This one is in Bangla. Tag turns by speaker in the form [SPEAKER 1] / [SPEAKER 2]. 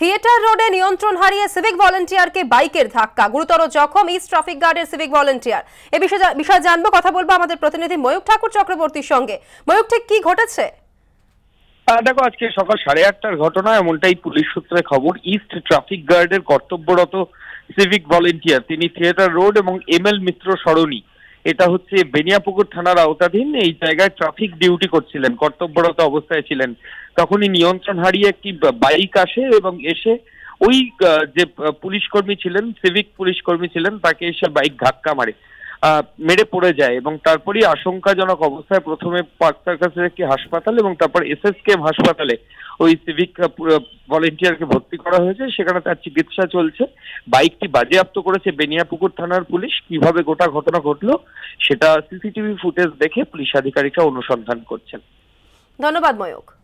[SPEAKER 1] থিয়েটার রোডে নিয়ন্ত্রণ হারিয়ে সিভিক ভলেন্টিয়ারকে বাইকের ধাক্কা গুরুতর জখম ইস্ট ট্রাফিক গার্ডের সিভিক ভলেন্টিয়ার এ বিষয়ে বিষয়ে জানবো কথা বলবো আমাদের প্রতিনিধি ময়ূক ঠাকুর চক্রবর্তীর সঙ্গে ময়ূক ঠিক কি ঘটেছে
[SPEAKER 2] দেখো আজকে সকাল সাড়ে আটটার ঘটনা এমনটাই পুলিশ সূত্রে খবর ইস্ট ট্রাফিক গার্ডের কর্তব্যরত সিভিক ভলেন্টিয়ার তিনি থিয়েটার রোড এবং এম এল মিত্র সরণী এটা হচ্ছে বেনিয়াপুকুর থানার আওতাধীন এই জায়গায় ট্রাফিক ডিউটি করছিলেন কর্তব্যরত অবস্থায় ছিলেন তখনই নিয়ন্ত্রণ হারিয়ে একটি বাইক আসে এবং এসে ওই যে পুলিশ কর্মী ছিলেন সিভিক পুলিশ কর্মী ছিলেন তাকে এসে বাইক ধাক্কা মারে মেরে পড়ে যায় এবং তারপরই আশঙ্কাজনক অবস্থায় প্রথমে পার্ক একটি হাসপাতাল এবং তারপর এসএসকেএম হাসপাতালে ওই সিভিক ভলেন্টিয়ারকে ভর্তি করা হয়েছে সেখানে তার চিকিৎসা চলছে বাইকটি বাজেয়াপ্ত করেছে বেনিয়াপুকুর থানার পুলিশ কিভাবে গোটা ঘটনা ঘটলো সেটা সিসিটিভি ফুটেজ দেখে পুলিশ আধিকারিকরা অনুসন্ধান করছেন
[SPEAKER 3] ধন্যবাদ ময়ক